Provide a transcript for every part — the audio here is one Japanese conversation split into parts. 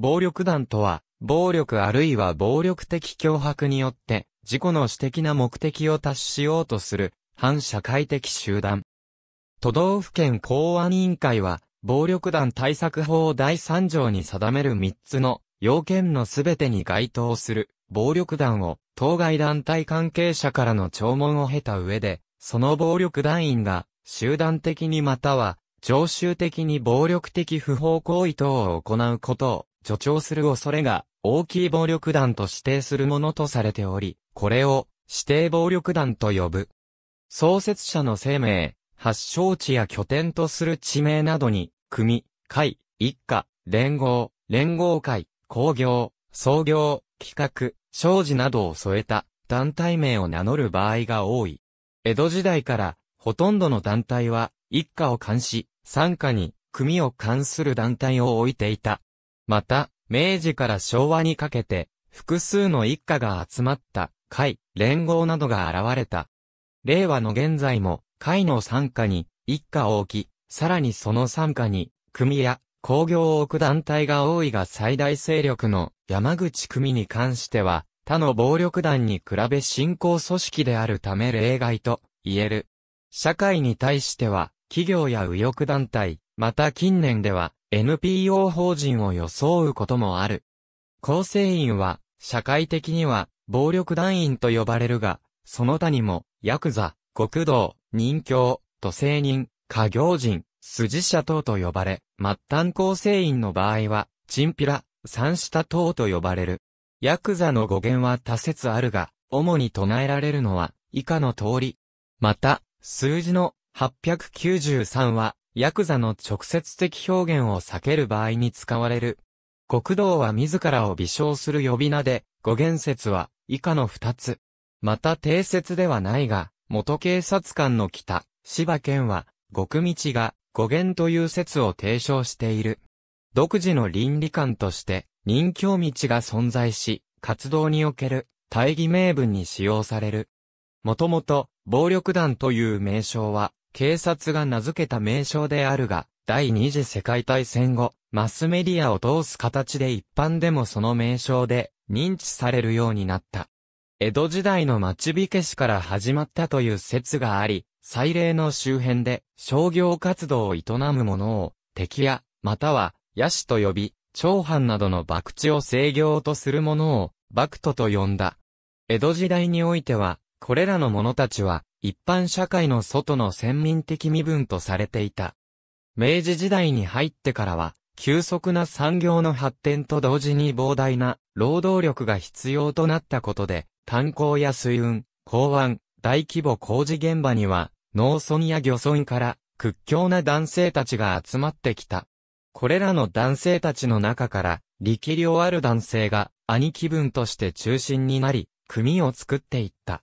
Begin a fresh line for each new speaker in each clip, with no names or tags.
暴力団とは、暴力あるいは暴力的脅迫によって、自己の私的な目的を達しようとする、反社会的集団。都道府県公安委員会は、暴力団対策法第3条に定める3つの要件のすべてに該当する暴力団を当該団体関係者からの聴聞を経た上で、その暴力団員が集団的にまたは常習的に暴力的不法行為等を行うことを助長する恐れが大きい暴力団と指定するものとされており、これを指定暴力団と呼ぶ。創設者の生命、発祥地や拠点とする地名などに、組、会、一家、連合、連合会、工業、創業、企画、商事などを添えた団体名を名乗る場合が多い。江戸時代からほとんどの団体は一家を監視、参加に組を関する団体を置いていた。また、明治から昭和にかけて、複数の一家が集まった、会、連合などが現れた。令和の現在も、会の参加に、一家を置き、さらにその参加に、組や、工業を置く団体が多いが最大勢力の山口組に関しては、他の暴力団に比べ新興組織であるため例外と言える。社会に対しては、企業や右翼団体、また近年では、NPO 法人を装うこともある。構成員は、社会的には、暴力団員と呼ばれるが、その他にも、ヤクザ、極道、人教、都政人、家業人、筋者等と呼ばれ、末端構成員の場合は、チンピラ、三下等と呼ばれる。ヤクザの語源は多説あるが、主に唱えられるのは、以下の通り。また、数字の893は、ヤクザの直接的表現を避ける場合に使われる。極道は自らを微笑する呼び名で、語源説は以下の二つ。また定説ではないが、元警察官の北、柴県は、極道が語源という説を提唱している。独自の倫理観として、任教道が存在し、活動における大義名分に使用される。もともと、暴力団という名称は、警察が名付けた名称であるが、第二次世界大戦後、マスメディアを通す形で一般でもその名称で認知されるようになった。江戸時代の町火消しから始まったという説があり、祭礼の周辺で商業活動を営む者を敵や、または、野士と呼び、長藩などの博打を制御とする者を、博徒と呼んだ。江戸時代においては、これらの者たちは、一般社会の外の先民的身分とされていた。明治時代に入ってからは、急速な産業の発展と同時に膨大な労働力が必要となったことで、炭鉱や水運、港湾、大規模工事現場には、農村や漁村から屈強な男性たちが集まってきた。これらの男性たちの中から、力量ある男性が兄貴分として中心になり、組を作っていった。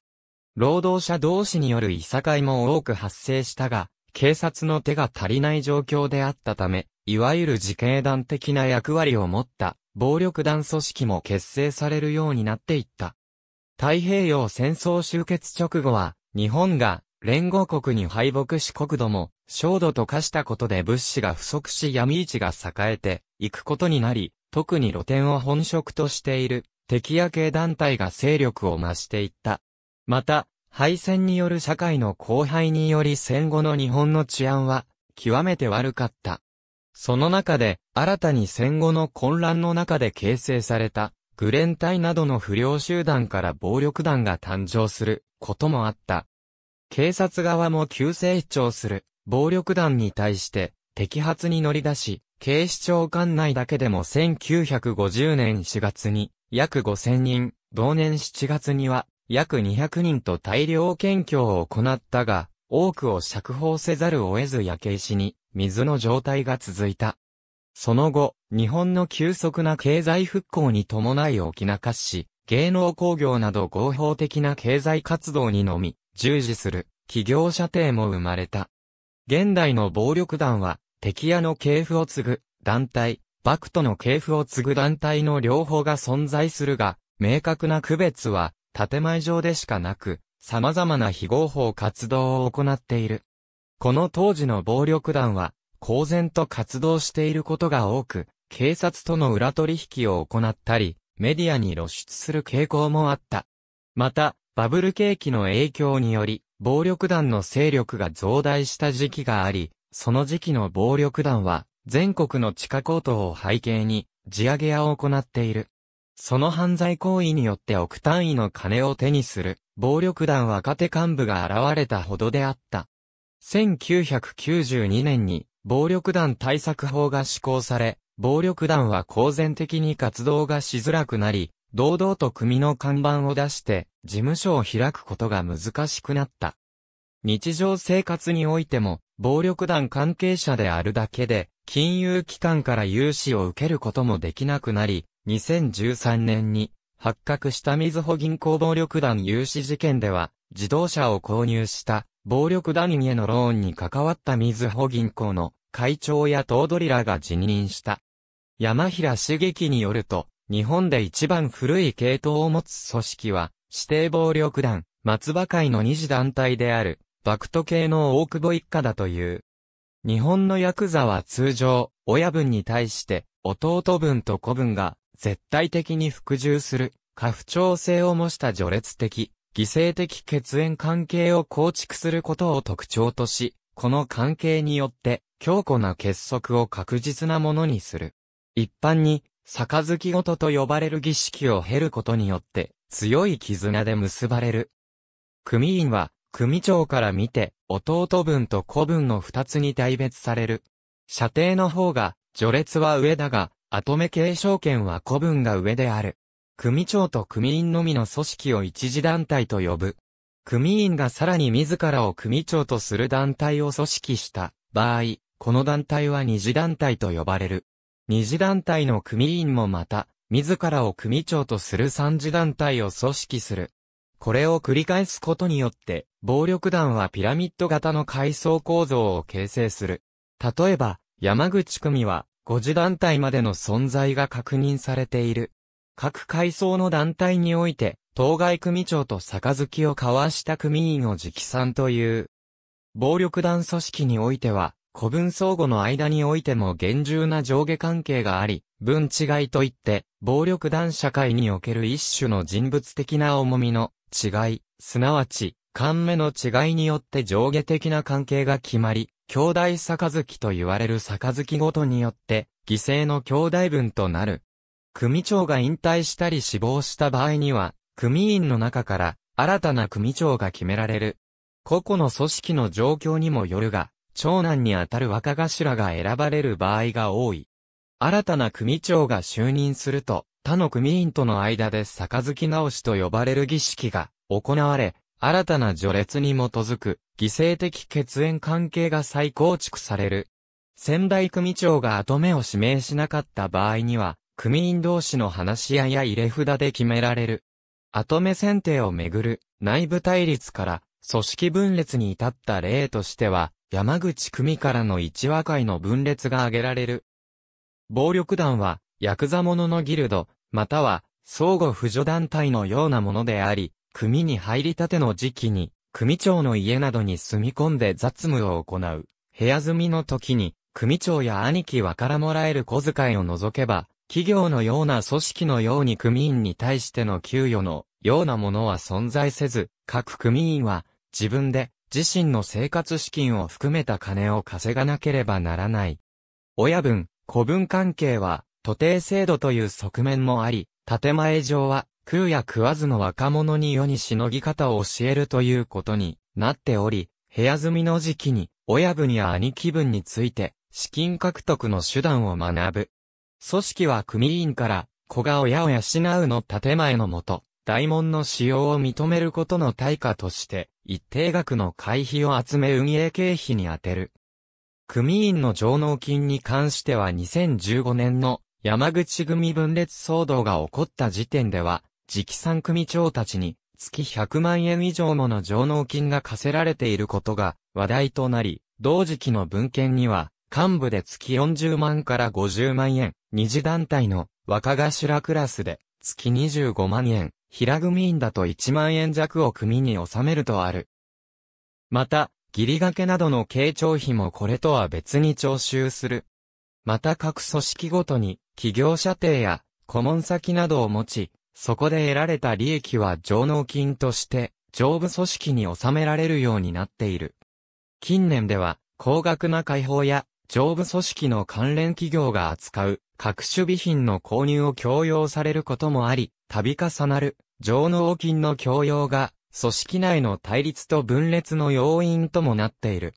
労働者同士によるいさかいも多く発生したが、警察の手が足りない状況であったため、いわゆる自警団的な役割を持った暴力団組織も結成されるようになっていった。太平洋戦争終結直後は、日本が連合国に敗北し国土も、焦土と化したことで物資が不足し闇市が栄えていくことになり、特に露店を本職としている敵や系団体が勢力を増していった。また、敗戦による社会の荒廃により戦後の日本の治安は、極めて悪かった。その中で、新たに戦後の混乱の中で形成された、グレン隊などの不良集団から暴力団が誕生することもあった。警察側も急成長する暴力団に対して摘発に乗り出し、警視庁管内だけでも1950年4月に約5000人、同年7月には約200人と大量検挙を行ったが、多くを釈放せざるを得ず焼け石に水の状態が続いた。その後、日本の急速な経済復興に伴い沖縄中市、芸能工業など合法的な経済活動にのみ、従事する、企業者体も生まれた。現代の暴力団は、敵屋の系譜を継ぐ、団体、幕徒の系譜を継ぐ団体の両方が存在するが、明確な区別は、建前上でしかなく、様々な非合法活動を行っている。この当時の暴力団は、公然と活動していることが多く、警察との裏取引を行ったり、メディアに露出する傾向もあった。また、バブル景気の影響により、暴力団の勢力が増大した時期があり、その時期の暴力団は、全国の地下高等を背景に、地上げ屋を行っている。その犯罪行為によって億単位の金を手にする、暴力団若手幹部が現れたほどであった。1992年に、暴力団対策法が施行され、暴力団は公然的に活動がしづらくなり、堂々と組の看板を出して、事務所を開くことが難しくなった。日常生活においても、暴力団関係者であるだけで、金融機関から融資を受けることもできなくなり、2013年に発覚した水穂銀行暴力団融資事件では、自動車を購入した暴力団員へのローンに関わった水穂銀行の会長や頭取らが辞任した。山平茂樹によると、日本で一番古い系統を持つ組織は、指定暴力団、松葉会の二次団体である、バクト系の大久保一家だという。日本のヤクザは通常、親分に対して、弟分と子分が、絶対的に服従する、過不調性を模した序列的、犠牲的血縁関係を構築することを特徴とし、この関係によって強固な結束を確実なものにする。一般に、杯ごとと呼ばれる儀式を経ることによって強い絆で結ばれる。組員は、組長から見て、弟分と子分の二つに大別される。射程の方が、序列は上だが、後目継承権は古文が上である。組長と組員のみの組織を一次団体と呼ぶ。組員がさらに自らを組長とする団体を組織した場合、この団体は二次団体と呼ばれる。二次団体の組員もまた、自らを組長とする三次団体を組織する。これを繰り返すことによって、暴力団はピラミッド型の階層構造を形成する。例えば、山口組は、5次団体までの存在が確認されている。各階層の団体において、当該組長と杯を交わした組員を直参という。暴力団組織においては、古文相互の間においても厳重な上下関係があり、文違いといって、暴力団社会における一種の人物的な重みの違い、すなわち、関目の違いによって上下的な関係が決まり、兄弟杯と言われる杯ごとによって、犠牲の兄弟分となる。組長が引退したり死亡した場合には、組員の中から新たな組長が決められる。個々の組織の状況にもよるが、長男にあたる若頭が選ばれる場合が多い。新たな組長が就任すると、他の組員との間で杯直しと呼ばれる儀式が行われ、新たな序列に基づく、犠牲的血縁関係が再構築される。仙台組長が後目を指名しなかった場合には、組員同士の話し合いや入れ札で決められる。後目選定をめぐる内部対立から組織分裂に至った例としては、山口組からの一和会の分裂が挙げられる。暴力団は、ヤクザ者のギルド、または、相互扶助団体のようなものであり、組に入りたての時期に、組長の家などに住み込んで雑務を行う。部屋住みの時に、組長や兄貴はからもらえる小遣いを除けば、企業のような組織のように組員に対しての給与のようなものは存在せず、各組員は自分で自身の生活資金を含めた金を稼がなければならない。親分、子分関係は、徒弟制度という側面もあり、建前上は、食うや食わずの若者に世にしのぎ方を教えるということになっており、部屋住みの時期に親分や兄貴分について資金獲得の手段を学ぶ。組織は組員から子が親を養うの建前のもと、大門の使用を認めることの対価として、一定額の会費を集め運営経費に充てる。組員の上納金に関しては2015年の山口組分裂騒動が起こった時点では、直参組長たちに、月100万円以上もの上納金が課せられていることが話題となり、同時期の文献には、幹部で月40万から50万円、二次団体の若頭クラスで月25万円、平組員だと1万円弱を組に納めるとある。また、義理掛けなどの傾聴費もこれとは別に徴収する。また各組織ごとに、企業舎邸や顧問先などを持ち、そこで得られた利益は上納金として、上部組織に収められるようになっている。近年では、高額な解放や、上部組織の関連企業が扱う、各種備品の購入を強要されることもあり、度重なる、上納金の強要が、組織内の対立と分裂の要因ともなっている。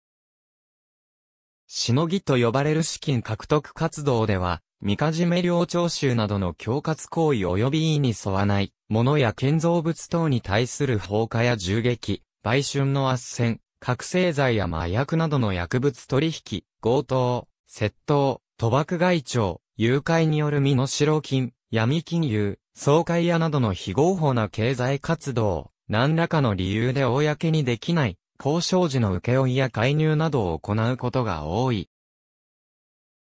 しのぎと呼ばれる資金獲得活動では、みかじめ料徴収などの恐喝行為及び意に沿わない、物や建造物等に対する放火や銃撃、売春の斡旋、覚醒剤や麻薬などの薬物取引、強盗、窃盗、賭博外徴、誘拐による身の代金、闇金融、総会屋などの非合法な経済活動、何らかの理由で公にできない、交渉時の請負や介入などを行うことが多い。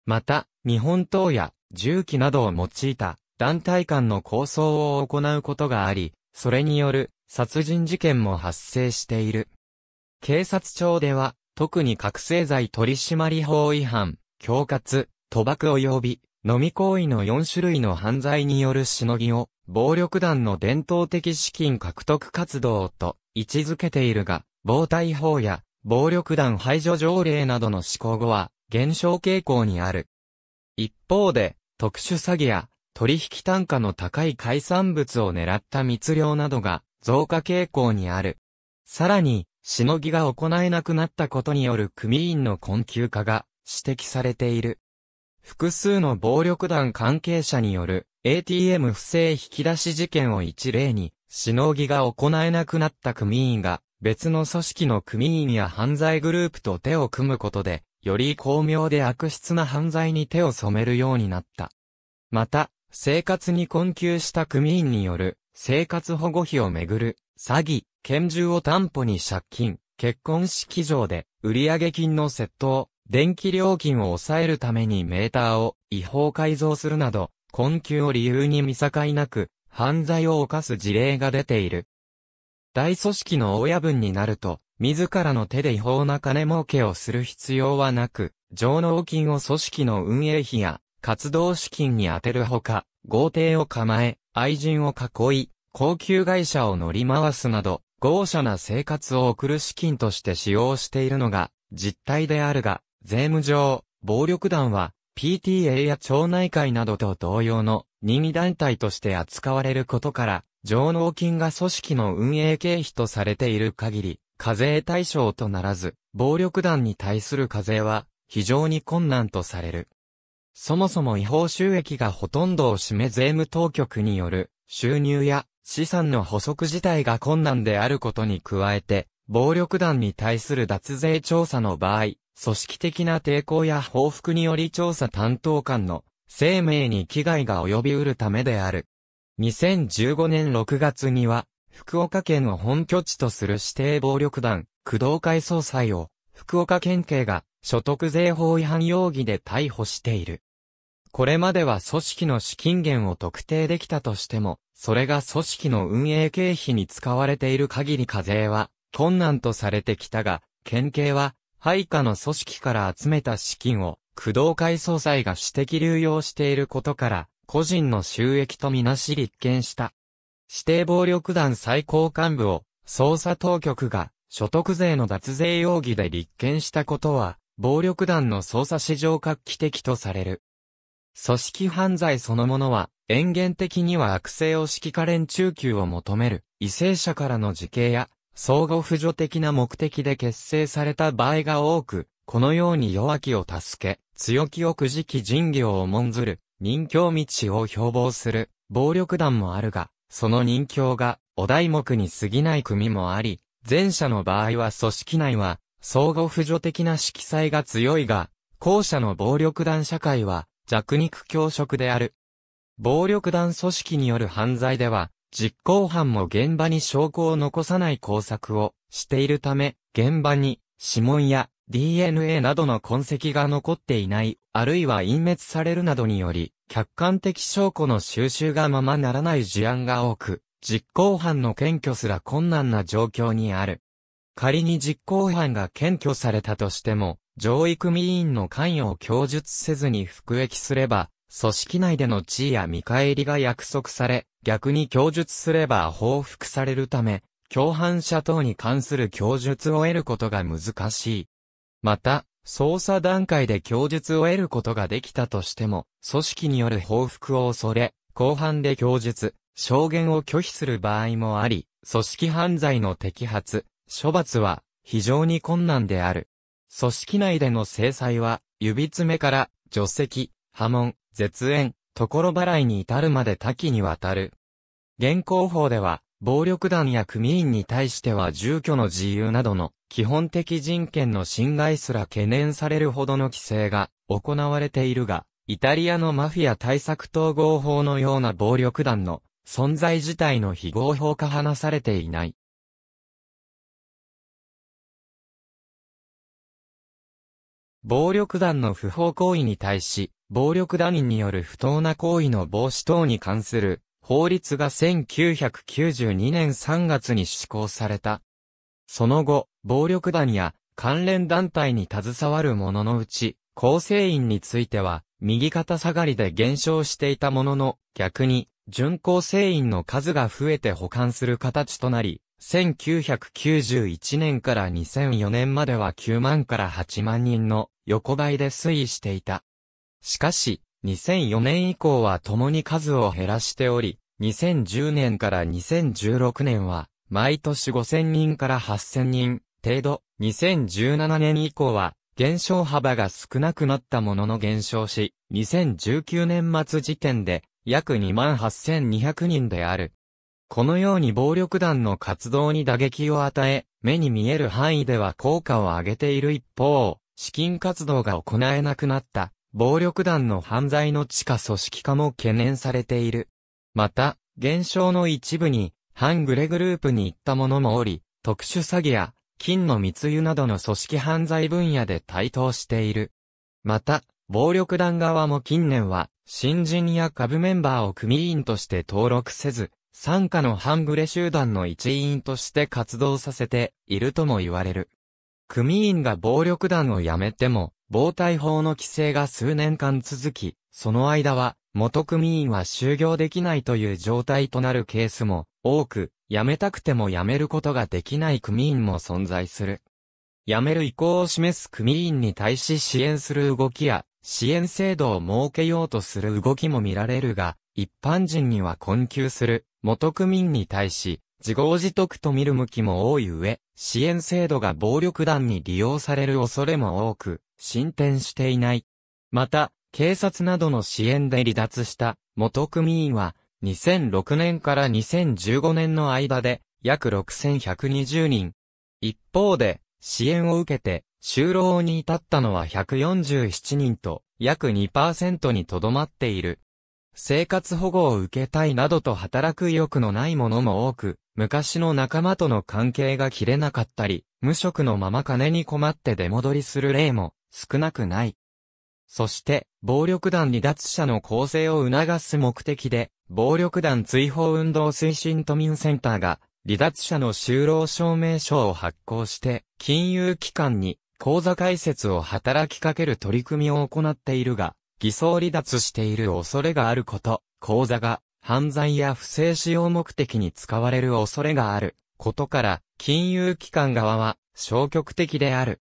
また、日本刀や重機などを用いた団体間の構想を行うことがあり、それによる殺人事件も発生している。警察庁では、特に覚醒剤取締法違反、恐喝、賭博及び、飲み行為の4種類の犯罪によるしのぎを、暴力団の伝統的資金獲得活動と位置づけているが、暴対法や暴力団排除条例などの施行後は減少傾向にある。一方で、特殊詐欺や取引単価の高い海産物を狙った密漁などが増加傾向にある。さらに、しのぎが行えなくなったことによる組員の困窮化が指摘されている。複数の暴力団関係者による ATM 不正引き出し事件を一例に、しのぎが行えなくなった組員が別の組織の組員や犯罪グループと手を組むことで、より巧妙で悪質な犯罪に手を染めるようになった。また、生活に困窮した組員による、生活保護費をめぐる、詐欺、拳銃を担保に借金、結婚式場で、売上金の窃盗、電気料金を抑えるためにメーターを違法改造するなど、困窮を理由に見境なく、犯罪を犯す事例が出ている。大組織の親分になると、自らの手で違法な金儲けをする必要はなく、上納金を組織の運営費や活動資金に充てるほか、豪邸を構え、愛人を囲い、高級会社を乗り回すなど、豪奢な生活を送る資金として使用しているのが実態であるが、税務上、暴力団は PTA や町内会などと同様の任意団体として扱われることから、上納金が組織の運営経費とされている限り、課税対象とならず、暴力団に対する課税は非常に困難とされる。そもそも違法収益がほとんどを占め税務当局による収入や資産の補足自体が困難であることに加えて、暴力団に対する脱税調査の場合、組織的な抵抗や報復により調査担当官の生命に危害が及びうるためである。2015年6月には、福岡県を本拠地とする指定暴力団、工藤会総裁を、福岡県警が、所得税法違反容疑で逮捕している。これまでは組織の資金源を特定できたとしても、それが組織の運営経費に使われている限り課税は困難とされてきたが、県警は配下の組織から集めた資金を工藤会総裁が私的流用していることから、個人の収益とみなし立件した。指定暴力団最高幹部を、捜査当局が、所得税の脱税容疑で立件したことは、暴力団の捜査史上画期的とされる。組織犯罪そのものは、延言的には悪性を指揮下連中級を求める、為政者からの自刑や、相互扶助的な目的で結成された場合が多く、このように弱気を助け、強気をくじき人業をもんずる、任教道を標榜する暴力団もあるが、その任教がお題目に過ぎない組もあり、前者の場合は組織内は相互扶助的な色彩が強いが、後者の暴力団社会は弱肉強食である。暴力団組織による犯罪では、実行犯も現場に証拠を残さない工作をしているため、現場に指紋や DNA などの痕跡が残っていない、あるいは隠滅されるなどにより、客観的証拠の収集がままならない事案が多く、実行犯の検挙すら困難な状況にある。仮に実行犯が検挙されたとしても、上位組員の関与を供述せずに服役すれば、組織内での地位や見返りが約束され、逆に供述すれば報復されるため、共犯者等に関する供述を得ることが難しい。また、捜査段階で供述を得ることができたとしても、組織による報復を恐れ、後半で供述、証言を拒否する場合もあり、組織犯罪の摘発、処罰は非常に困難である。組織内での制裁は、指詰めから除籍、波紋、絶縁、所払いに至るまで多岐にわたる。現行法では、暴力団や組員に対しては住居の自由などの基本的人権の侵害すら懸念されるほどの規制が行われているが、イタリアのマフィア対策統合法のような暴力団の存在自体の非合法化話されていない。暴力団の不法行為に対し、暴力団員による不当な行為の防止等に関する法律が1992年3月に施行された。その後、暴力団や関連団体に携わる者のうち、構成員については、右肩下がりで減少していたものの、逆に、巡航成員の数が増えて保管する形となり、1991年から2004年までは9万から8万人の横ばいで推移していた。しかし、2004年以降は共に数を減らしており、2010年から2016年は毎年5000人から8000人程度、2017年以降は、減少幅が少なくなったものの減少し、2019年末時点で、約28,200人である。このように暴力団の活動に打撃を与え、目に見える範囲では効果を上げている一方、資金活動が行えなくなった、暴力団の犯罪の地下組織化も懸念されている。また、減少の一部に、半グレグループに行った者もおり、特殊詐欺や、金の密輸などの組織犯罪分野で対等している。また、暴力団側も近年は、新人や株メンバーを組員として登録せず、参加の半グレ集団の一員として活動させているとも言われる。組員が暴力団を辞めても、暴対法の規制が数年間続き、その間は元組員は就業できないという状態となるケースも多く、辞めたくても辞めることができない組員も存在する。辞める意向を示す組員に対し支援する動きや、支援制度を設けようとする動きも見られるが、一般人には困窮する元組員に対し、自業自得と見る向きも多い上、支援制度が暴力団に利用される恐れも多く、進展していない。また、警察などの支援で離脱した元組員は、2006年から2015年の間で約6120人。一方で、支援を受けて、就労に至ったのは147人と、約2%にとどまっている。生活保護を受けたいなどと働く意欲のない者も多く、昔の仲間との関係が切れなかったり、無職のまま金に困って出戻りする例も少なくない。そして、暴力団離脱者の構成を促す目的で、暴力団追放運動推進都民センターが、離脱者の就労証明書を発行して、金融機関に口座開設を働きかける取り組みを行っているが、偽装離脱している恐れがあること、口座が犯罪や不正使用目的に使われる恐れがあることから、金融機関側は消極的である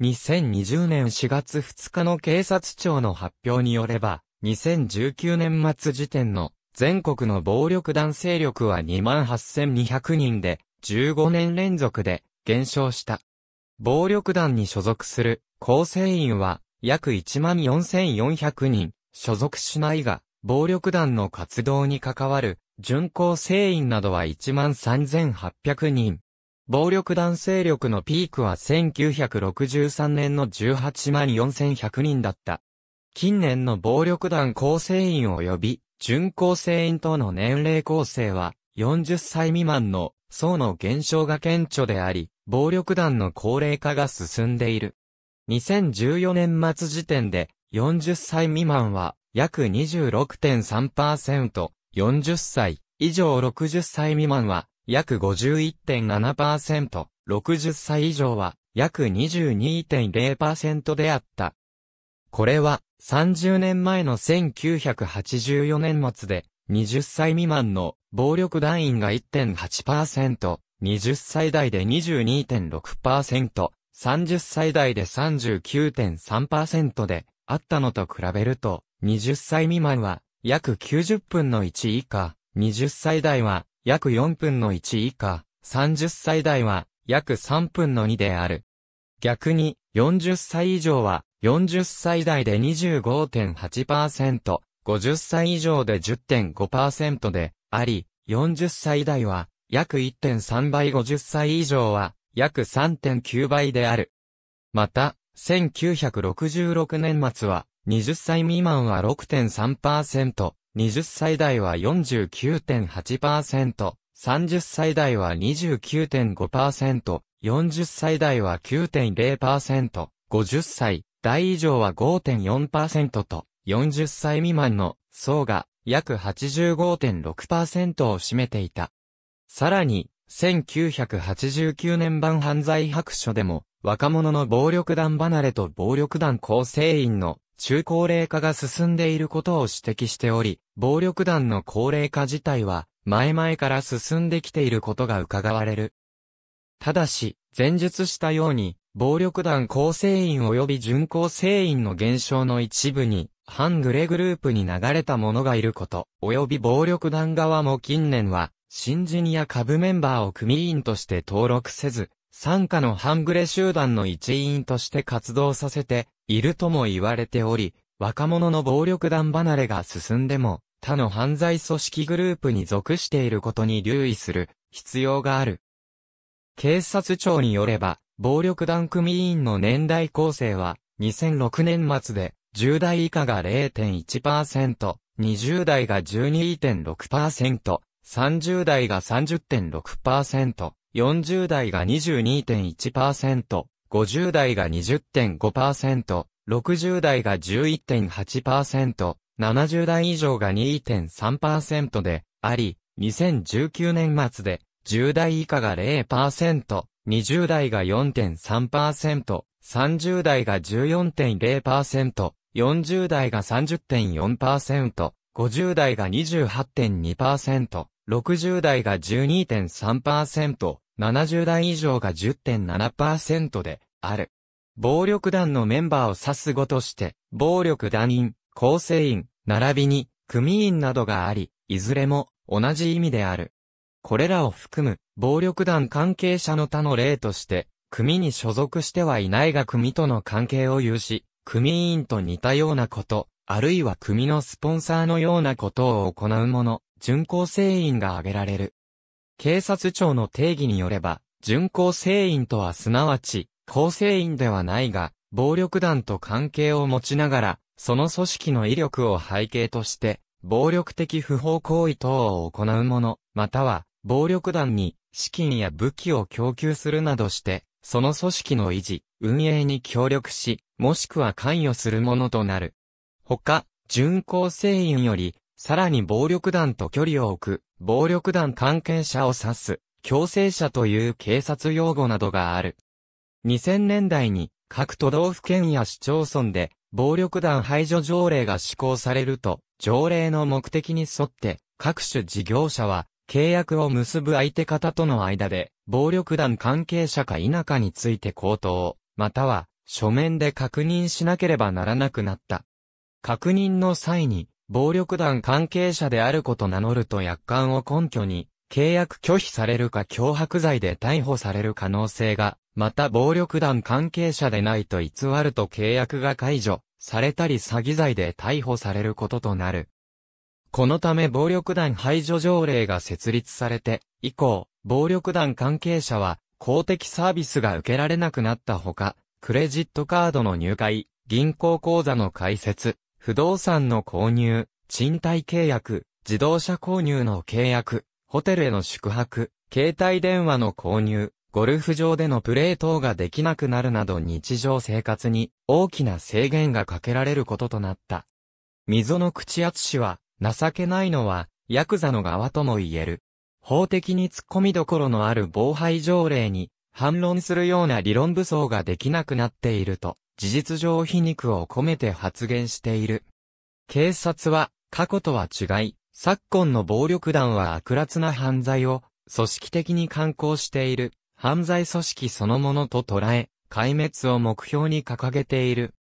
2020年4月2日の警察庁の発表によれば、2019年末時点の全国の暴力団勢力は28,200人で、15年連続で減少した。暴力団に所属する構成員は約14,400人、所属しないが、暴力団の活動に関わる巡航成員などは13,800人。暴力団勢力のピークは1963年の18万4100人だった。近年の暴力団構成員及び、巡構成員等の年齢構成は、40歳未満の層の減少が顕著であり、暴力団の高齢化が進んでいる。2014年末時点で、40歳未満は約26.3%、40歳以上60歳未満は約51.7%、60歳以上は約22.0%であった。これは30年前の1984年末で20歳未満の暴力団員が1.8%、20歳代で22.6%、30歳代で39.3%であったのと比べると、20歳未満は約90分の1以下、20歳代は約4分の1以下、30歳代は約3分の2である。逆に、40歳以上は40歳代で25.8%、50歳以上で10.5%であり、40歳代は約1.3倍50歳以上は約3.9倍である。また、1966年末は20歳未満は6.3%、20歳代は49.8%、30歳代は29.5%、40歳代は9.0%、50歳代以上は5.4%と、40歳未満の層が約85.6%を占めていた。さらに、1989年版犯罪白書でも、若者の暴力団離れと暴力団構成員の中高齢化が進んでいることを指摘しており、暴力団の高齢化自体は、前々から進んできていることが伺われる。ただし、前述したように、暴力団構成員及び巡航成員の減少の一部に、反グレグループに流れた者がいること、及び暴力団側も近年は、新人や株メンバーを組員として登録せず、参加の半グレ集団の一員として活動させて、いるとも言われており、若者の暴力団離れが進んでも、他の犯罪組織グループに属していることに留意する必要がある。警察庁によれば、暴力団組員の年代構成は、2006年末で、10代以下が0.1%、20代が12.6%、30代が30.6%、40代が22.1%、50代が20.5%、60代が11.8%、70代以上が2.3%であり、2019年末で10代以下が0%、20代が4.3%、30代が14.0%、40代が30.4%、50代が28.2%、60代が12.3%、70代以上が10.7%で、ある。暴力団のメンバーを指す語として、暴力団員、構成員、並びに、組員などがあり、いずれも、同じ意味である。これらを含む、暴力団関係者の他の例として、組に所属してはいないが組との関係を有し、組員と似たようなこと、あるいは組のスポンサーのようなことを行う者、巡行成員が挙げられる。警察庁の定義によれば、巡行成員とはすなわち、構成員ではないが、暴力団と関係を持ちながら、その組織の威力を背景として、暴力的不法行為等を行う者、または、暴力団に資金や武器を供給するなどして、その組織の維持、運営に協力し、もしくは関与するものとなる。他、巡航成員より、さらに暴力団と距離を置く、暴力団関係者を指す、強制者という警察用語などがある。2000年代に各都道府県や市町村で暴力団排除条例が施行されると、条例の目的に沿って各種事業者は契約を結ぶ相手方との間で暴力団関係者か否かについて口頭、または書面で確認しなければならなくなった。確認の際に暴力団関係者であること名乗ると約款を根拠に契約拒否されるか脅迫罪で逮捕される可能性がまた暴力団関係者でないと偽ると契約が解除されたり詐欺罪で逮捕されることとなる。このため暴力団排除条例が設立されて、以降、暴力団関係者は公的サービスが受けられなくなったほか、クレジットカードの入会、銀行口座の開設、不動産の購入、賃貸契約、自動車購入の契約、ホテルへの宿泊、携帯電話の購入、ゴルフ場でのプレー等ができなくなるなど日常生活に大きな制限がかけられることとなった。溝の口厚氏は、情けないのは、ヤクザの側とも言える。法的に突っ込みどころのある防犯条例に、反論するような理論武装ができなくなっていると、事実上皮肉を込めて発言している。警察は、過去とは違い、昨今の暴力団は悪辣な犯罪を、組織的に敢行している。犯罪組織そのものと捉え、壊滅を目標に掲げている。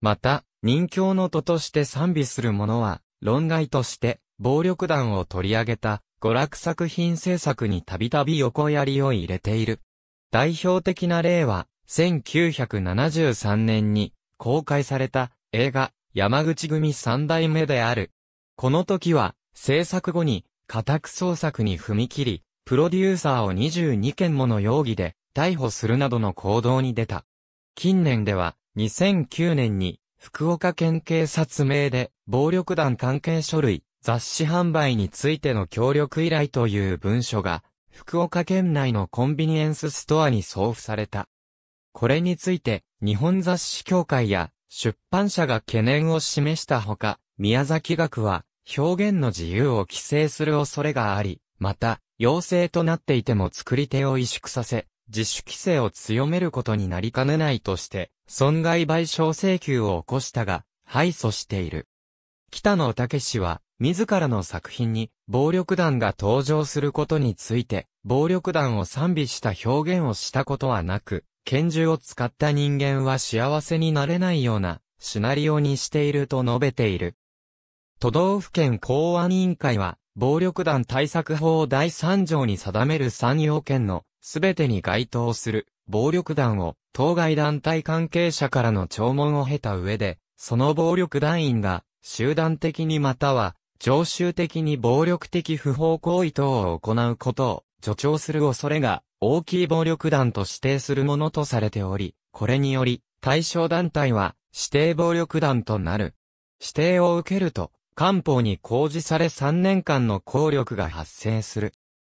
また、任教の徒として賛美する者は、論外として、暴力団を取り上げた、娯楽作品制作にたびたび横槍を入れている。代表的な例は、1973年に公開された映画、山口組三代目である。この時は、制作後に家宅捜索に踏み切り、プロデューサーを22件もの容疑で逮捕するなどの行動に出た。近年では、2009年に、福岡県警察名で、暴力団関係書類、雑誌販売についての協力依頼という文書が、福岡県内のコンビニエンスストアに送付された。これについて、日本雑誌協会や出版社が懸念を示したほか、宮崎学は、表現の自由を規制する恐れがあり、また、陽性となっていても作り手を萎縮させ、自主規制を強めることになりかねないとして、損害賠償請求を起こしたが、敗訴している。北野武氏は、自らの作品に暴力団が登場することについて、暴力団を賛美した表現をしたことはなく、拳銃を使った人間は幸せになれないようなシナリオにしていると述べている。都道府県公安委員会は、暴力団対策法第3条に定める3要件の全てに該当する暴力団を当該団体関係者からの聴聞を経た上で、その暴力団員が集団的にまたは常習的に暴力的不法行為等を行うことを助長する恐れが大きい暴力団と指定するものとされており、これにより対象団体は指定暴力団となる。指定を受けると官報に公示され3年間の効力が発生する。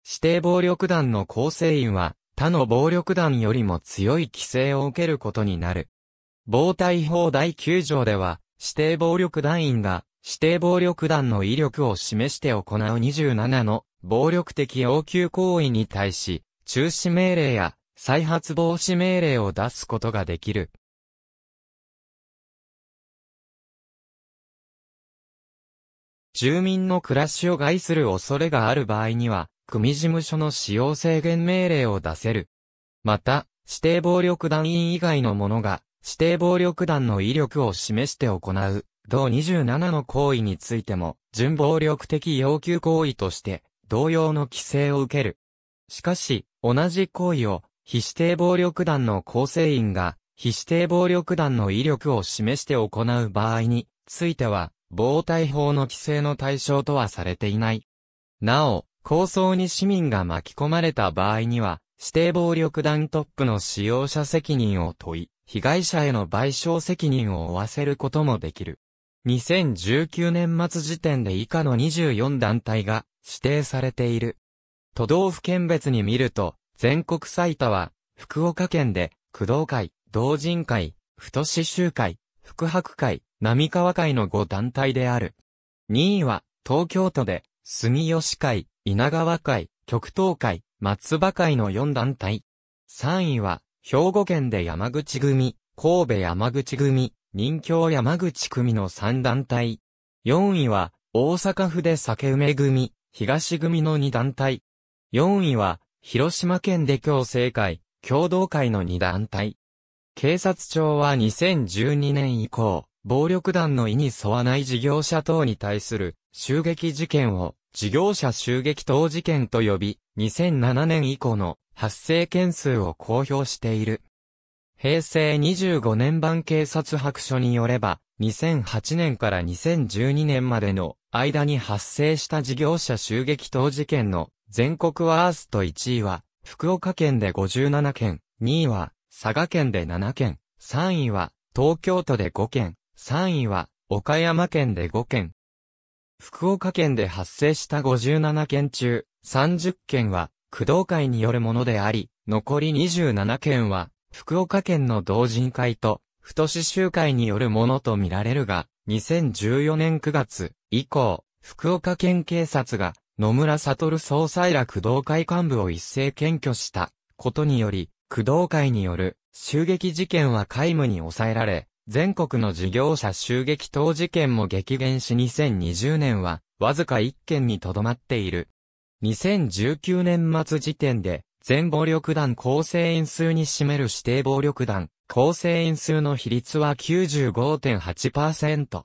指定暴力団の構成員は他の暴力団よりも強い規制を受けることになる。暴対法第9条では、指定暴力団員が指定暴力団の威力を示して行う27の暴力的要求行為に対し、中止命令や再発防止命令を出すことができる。住民の暮らしを害する恐れがある場合には、組事務所の使用制限命令を出せる。また、指定暴力団員以外の者が、指定暴力団の威力を示して行う、同27の行為についても、準暴力的要求行為として、同様の規制を受ける。しかし、同じ行為を、非指定暴力団の構成員が、非指定暴力団の威力を示して行う場合については、防体法の規制の対象とはされていない。なお、構想に市民が巻き込まれた場合には、指定暴力団トップの使用者責任を問い、被害者への賠償責任を負わせることもできる。2019年末時点で以下の24団体が指定されている。都道府県別に見ると、全国最多は、福岡県で、工藤会、同人会、太子集会、福白会、並川会の5団体である。2位は、東京都で、住吉会、稲川会、極東会、松葉会の4団体。3位は、兵庫県で山口組、神戸山口組、任侠山口組の3団体。4位は、大阪府で酒梅組、東組の2団体。4位は、広島県で共生会、共同会の2団体。警察庁は2012年以降、暴力団の意に沿わない事業者等に対する襲撃事件を事業者襲撃等事件と呼び、2007年以降の発生件数を公表している。平成25年版警察白書によれば、2008年から2012年までの間に発生した事業者襲撃等事件の全国ワースト1位は、福岡県で57件、2位は佐賀県で7件、3位は東京都で5件、3位は、岡山県で5件。福岡県で発生した57件中、30件は、工藤会によるものであり、残り27件は、福岡県の同人会と、太市集会によるものとみられるが、2014年9月以降、福岡県警察が野村悟総裁ら工藤会幹部を一斉検挙したことにより、工藤会による襲撃事件は皆無に抑えられ、全国の事業者襲撃等事件も激減し2020年は、わずか1件にとどまっている。2019年末時点で、全暴力団構成員数に占める指定暴力団、構成員数の比率は95.8%。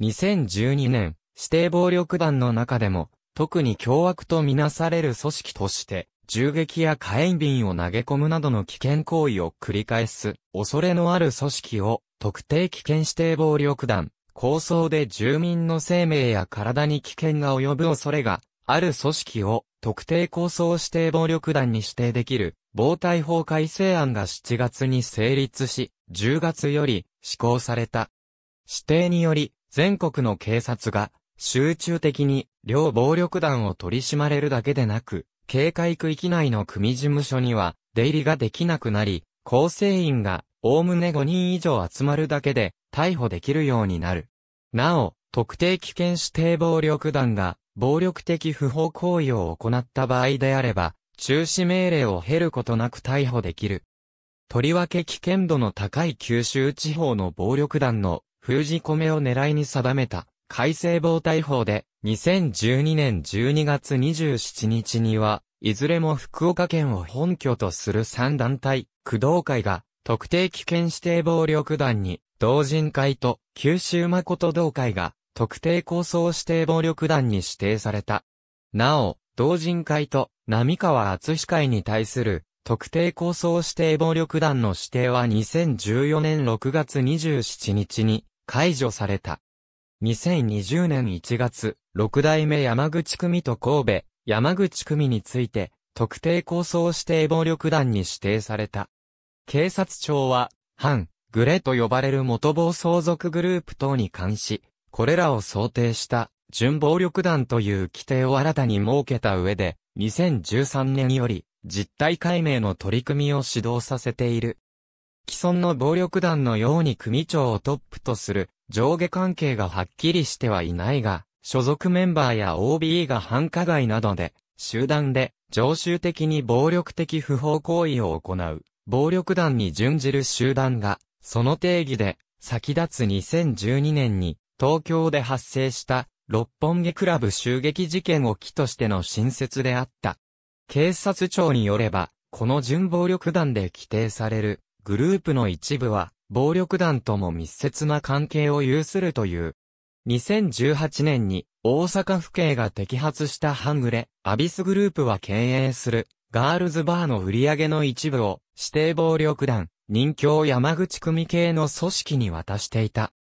2012年、指定暴力団の中でも、特に凶悪とみなされる組織として、銃撃や火炎瓶を投げ込むなどの危険行為を繰り返す、恐れのある組織を特定危険指定暴力団、構想で住民の生命や体に危険が及ぶ恐れがある組織を特定構想指定暴力団に指定できる防対法改正案が7月に成立し、10月より施行された。指定により全国の警察が集中的に両暴力団を取り締まれるだけでなく、警戒区域内の組事務所には出入りができなくなり、構成員がおおむね5人以上集まるだけで逮捕できるようになる。なお、特定危険指定暴力団が暴力的不法行為を行った場合であれば、中止命令を経ることなく逮捕できる。とりわけ危険度の高い九州地方の暴力団の封じ込めを狙いに定めた改正防対法で2012年12月27日には、いずれも福岡県を本拠とする3団体、工藤会が特定危険指定暴力団に、同人会と九州誠同会が特定抗争指定暴力団に指定された。なお、同人会と並川厚司会に対する特定抗争指定暴力団の指定は2014年6月27日に解除された。2020年1月、六代目山口組と神戸、山口組について特定抗争指定暴力団に指定された。警察庁は、反、グレと呼ばれる元暴走族グループ等に関し、これらを想定した準暴力団という規定を新たに設けた上で、2013年より実態解明の取り組みを指導させている。既存の暴力団のように組長をトップとする上下関係がはっきりしてはいないが、所属メンバーや OB が繁華街などで、集団で常習的に暴力的不法行為を行う。暴力団に準じる集団が、その定義で、先立つ2012年に、東京で発生した、六本木クラブ襲撃事件を機としての新設であった。警察庁によれば、この準暴力団で規定される、グループの一部は、暴力団とも密接な関係を有するという。2018年に、大阪府警が摘発した半グレ、アビスグループは経営する、ガールズバーの売り上げの一部を指定暴力団、任教山口組系の組織に渡していた。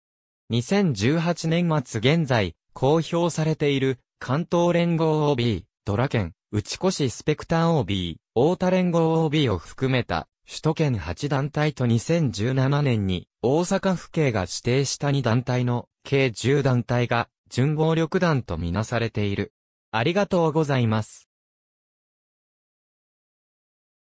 2018年末現在、公表されている関東連合 OB、ドラ県、内越スペクター OB、大田連合 OB を含めた首都圏8団体と2017年に大阪府警が指定した2団体の計10団体が準暴力団とみなされている。ありがとうございます。